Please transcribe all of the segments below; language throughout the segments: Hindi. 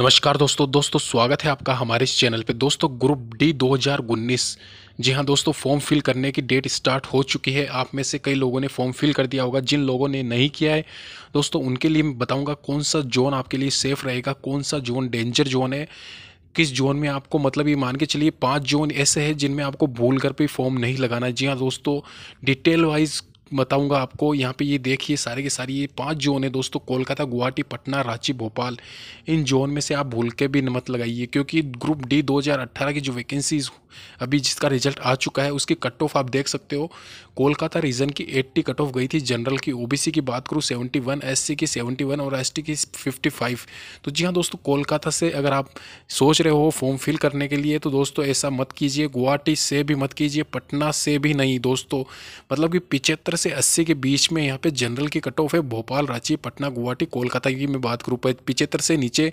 नमस्कार दोस्तों दोस्तों स्वागत है आपका हमारे इस चैनल पे दोस्तों ग्रुप डी 2019 जी हाँ दोस्तों फॉर्म फिल करने की डेट स्टार्ट हो चुकी है आप में से कई लोगों ने फॉर्म फिल कर दिया होगा जिन लोगों ने नहीं किया है दोस्तों उनके लिए मैं बताऊंगा कौन सा जोन आपके लिए सेफ़ रहेगा कौन सा जोन डेंजर जोन है किस जोन में आपको मतलब ये मान के चलिए पाँच जोन ऐसे हैं जिनमें आपको भूल कर पे फॉर्म नहीं लगाना जी हाँ दोस्तों डिटेल वाइज बताऊंगा आपको यहाँ पे ये देखिए सारे के सारे ये पांच जोन है दोस्तों कोलकाता गुवाहाटी पटना रांची भोपाल इन जोन में से आप भूल के भी मत लगाइए क्योंकि ग्रुप डी 2018 की जो वैकेंसीज अभी जिसका रिजल्ट आ चुका है उसकी कट ऑफ आप देख सकते हो कोलकाता रीजन की 80 कट ऑफ गई थी जनरल की ओ की बात करूँ सेवेंटी वन की सेवेंटी और एस की फिफ्टी तो जी हाँ दोस्तों कोलकाता से अगर आप सोच रहे हो फॉर्म फिल करने के लिए तो दोस्तों ऐसा मत कीजिए गुवाहाटी से भी मत कीजिए पटना से भी नहीं दोस्तों मतलब कि पिचहत्तर से 80 के बीच में यहाँ पे जनरल की कट ऑफ है भोपाल रांची पटना गुवाहाटी कोलकाता की मैं बात करूँ पिछहत्तर से नीचे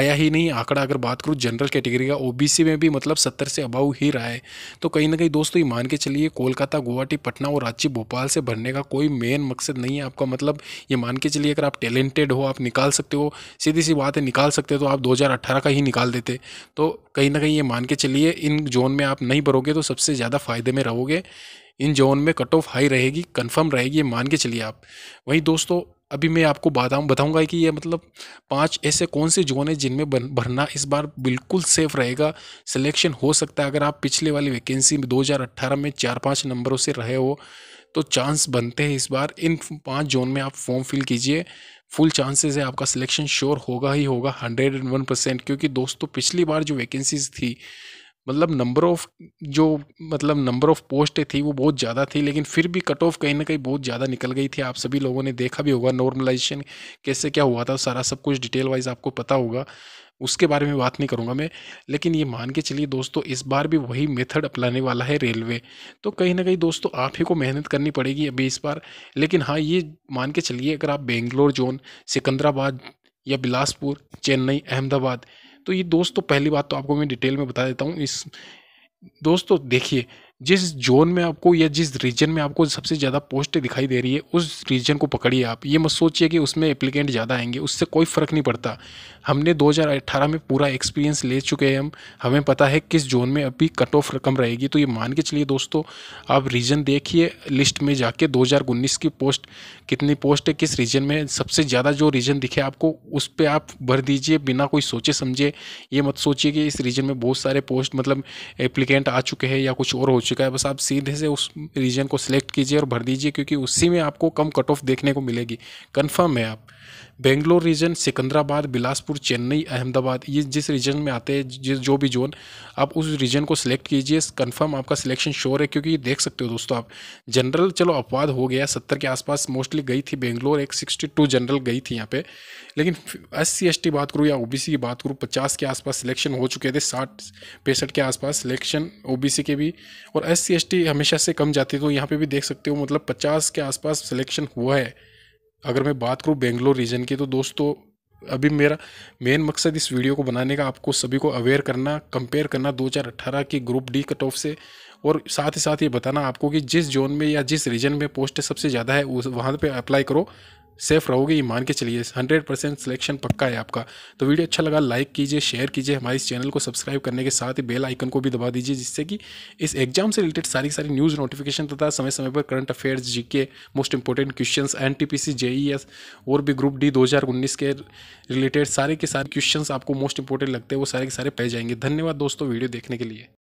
आया ही नहीं आंकड़ा अगर बात करूँ जनरल कैटेगरी का ओबीसी में भी मतलब सत्तर से अबाव ही रहा है तो कहीं ना कहीं दोस्तों ये मान के चलिए कोलकाता गुवाहाटी पटना और रांची भोपाल से भरने का कोई मेन मकसद नहीं है आपका मतलब ये मान के चलिए अगर आप टैलेंटेड हो आप निकाल सकते हो सीधी सी बात है निकाल सकते हो तो आप दो का ही निकाल देते तो कहीं ना कहीं ये मान के चलिए इन जोन में आप नहीं भरोगे तो सबसे ज़्यादा फ़ायदे में रहोगे इन जोन में कट ऑफ हाई रहेगी कंफर्म रहेगी ये मान के चलिए आप वहीं दोस्तों अभी मैं आपको बताऊँ बताऊँगा कि ये मतलब पांच ऐसे कौन से जोन है जिनमें भरना इस बार बिल्कुल सेफ रहेगा सिलेक्शन हो सकता है अगर आप पिछले वाली वैकेंसी में 2018 में चार पाँच नंबरों से रहे हो तो चांस बनते हैं इस बार इन पांच जोन में आप फॉर्म फिल कीजिए फुल चांसेस है आपका सिलेक्शन श्योर होगा ही होगा हंड्रेड एंड वन परसेंट क्योंकि दोस्तों पिछली बार जो वैकेंसीज थी मतलब नंबर ऑफ जो मतलब नंबर ऑफ पोस्टें थी वो बहुत ज़्यादा थी लेकिन फिर भी कट ऑफ कहीं ना कहीं बहुत ज़्यादा निकल गई थी आप सभी लोगों ने देखा भी होगा नॉर्मलाइजेशन कैसे क्या हुआ था सारा सब कुछ डिटेल वाइज आपको पता होगा उसके बारे में बात नहीं करूँगा मैं लेकिन ये मान के चलिए दोस्तों इस बार भी वही मेथड अपनाने वाला है रेलवे तो कहीं ना कहीं दोस्तों आप ही को मेहनत करनी पड़ेगी अभी इस बार लेकिन हाँ ये मान के चलिए अगर आप बेंगलोर जोन सिकंदराबाद या बिलासपुर चेन्नई अहमदाबाद तो ये दोस्तों पहली बात तो आपको मैं डिटेल में बता देता हूँ इस दोस्तों देखिए जिस जोन में आपको या जिस रीजन में आपको सबसे ज़्यादा पोस्ट दिखाई दे रही है उस रीजन को पकड़िए आप ये मत सोचिए कि उसमें एप्लीकेंट ज़्यादा आएंगे उससे कोई फ़र्क नहीं पड़ता हमने 2018 में पूरा एक्सपीरियंस ले चुके हैं हम हमें पता है किस जोन में अभी कट ऑफ रकम रहेगी तो ये मान के चलिए दोस्तों आप रीजन देखिए लिस्ट में जाके दो की पोस्ट कितनी पोस्ट है किस रीजन में सबसे ज़्यादा जो रीजन दिखे आपको उस पर आप भर दीजिए बिना कोई सोचे समझे ये मत सोचिए कि इस रीजन में बहुत सारे पोस्ट मतलब एप्लीकेंट आ चुके हैं या कुछ और हो चुके चुका है बस आप सीधे से उस रीजन को सिलेक्ट कीजिए और भर दीजिए क्योंकि उसी में आपको कम कट ऑफ देखने को मिलेगी कन्फर्म है आप बेंगलोर रीजन सिकंदराबाद बिलासपुर चेन्नई अहमदाबाद ये जिस रीजन में आते हैं जिस जो भी जोन आप उस रीजन को सिलेक्ट कीजिए कंफर्म आपका सिलेक्शन श्योर है क्योंकि ये देख सकते हो दोस्तों आप जनरल चलो अपवाद हो गया सत्तर के आसपास मोस्टली गई थी बेंगलोर एक सिक्सटी टू जनरल गई थी यहाँ पे लेकिन एस सी एस टी बात करूँ या ओ बी सी की बात करूँ पचास के आसपास सिलेक्शन हो चुके थे साठ पैंसठ के आसपास सिलेक्शन ओ बी सी के भी और एस सी एस टी हमेशा से कम जाती तो यहाँ पर भी देख सकते हो मतलब पचास के आसपास सिलेक्शन हुआ है अगर मैं बात करूँ बेंगलोर रीजन की तो दोस्तों अभी मेरा मेन मकसद इस वीडियो को बनाने का आपको सभी को अवेयर करना कंपेयर करना अट्ठारह की ग्रुप डी कट ऑफ से और साथ ही साथ ये बताना आपको कि जिस जोन में या जिस रीजन में पोस्ट सबसे ज़्यादा है उस वहाँ पर अप्लाई करो सेफ रहोगे ये मान के चलिए हंड्रेड परसेंट सिलेक्शन पक्का है आपका तो वीडियो अच्छा लगा लाइक कीजिए शेयर कीजिए हमारे इस चैनल को सब्सक्राइब करने के साथ ही बेल आइकन को भी दबा दीजिए जिससे कि इस एग्जाम से रिलेटेड सारी सारी न्यूज़ नोटिफिकेशन तथा समय समय पर current affairs G K most important question N T P और भी ग्रुप डी दो हज़ार उन्नीस के रिलेटेड सारे के सारे क्वेश्चन आपको मोस्ट इंपॉर्टेंट लगते हैं वो सारे के सारे पे जाएंगे धन्यवाद दोस्तों वीडियो देखने के लिए